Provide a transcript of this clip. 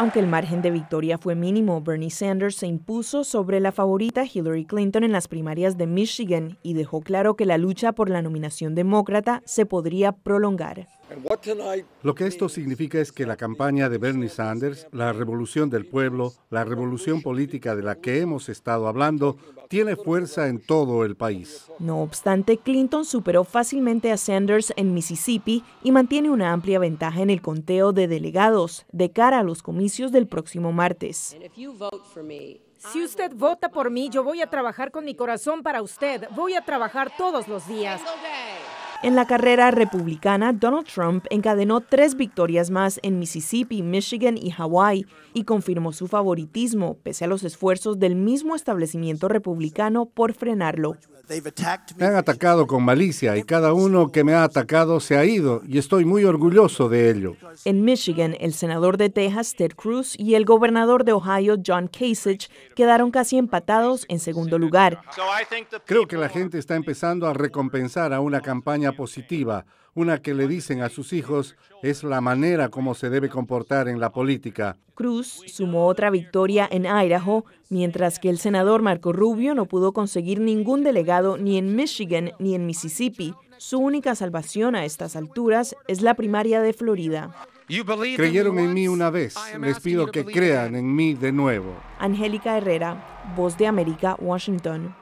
Aunque el margen de victoria fue mínimo, Bernie Sanders se impuso sobre la favorita Hillary Clinton en las primarias de Michigan y dejó claro que la lucha por la nominación demócrata se podría prolongar. Lo que esto significa es que la campaña de Bernie Sanders, la revolución del pueblo, la revolución política de la que hemos estado hablando, tiene fuerza en todo el país. No obstante, Clinton superó fácilmente a Sanders en Mississippi y mantiene una amplia ventaja en el conteo de delegados de cara a los comicios del próximo martes. Si usted vota por mí, yo voy a trabajar con mi corazón para usted. Voy a trabajar todos los días. En la carrera republicana, Donald Trump encadenó tres victorias más en Mississippi, Michigan y Hawaii y confirmó su favoritismo, pese a los esfuerzos del mismo establecimiento republicano por frenarlo. Me han atacado con malicia y cada uno que me ha atacado se ha ido y estoy muy orgulloso de ello. En Michigan, el senador de Texas, Ted Cruz, y el gobernador de Ohio, John Kasich, quedaron casi empatados en segundo lugar. Creo que la gente está empezando a recompensar a una campaña positiva, una que le dicen a sus hijos es la manera como se debe comportar en la política. Cruz sumó otra victoria en Idaho, mientras que el senador Marco Rubio no pudo conseguir ningún delegado ni en Michigan ni en Mississippi. Su única salvación a estas alturas es la primaria de Florida. Creyeron en mí una vez. Les pido que crean en mí de nuevo. Angélica Herrera, Voz de América, Washington.